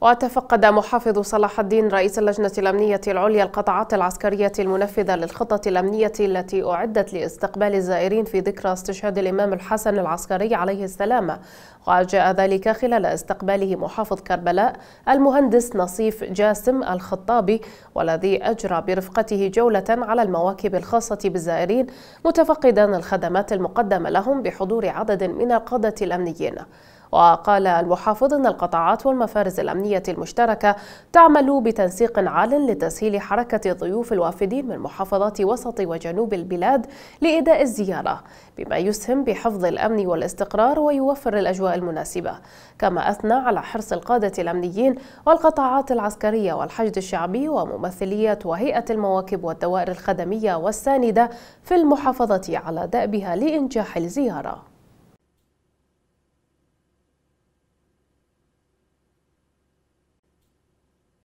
وتفقد محافظ صلاح الدين رئيس اللجنة الأمنية العليا القطاعات العسكرية المنفذة للخطة الأمنية التي أعدت لاستقبال الزائرين في ذكرى استشهاد الإمام الحسن العسكري عليه السلام وجاء ذلك خلال استقباله محافظ كربلاء المهندس نصيف جاسم الخطابي والذي أجرى برفقته جولة على المواكب الخاصة بالزائرين متفقدا الخدمات المقدمة لهم بحضور عدد من القادة الأمنيين وقال المحافظ أن القطاعات والمفارز الأمنية المشتركة تعمل بتنسيق عال لتسهيل حركة ضيوف الوافدين من محافظات وسط وجنوب البلاد لإداء الزيارة بما يسهم بحفظ الأمن والاستقرار ويوفر الأجواء المناسبة كما أثنى على حرص القادة الأمنيين والقطاعات العسكرية والحشد الشعبي وممثلية وهيئة المواكب والدوائر الخدمية والساندة في المحافظة على دأبها لإنجاح الزيارة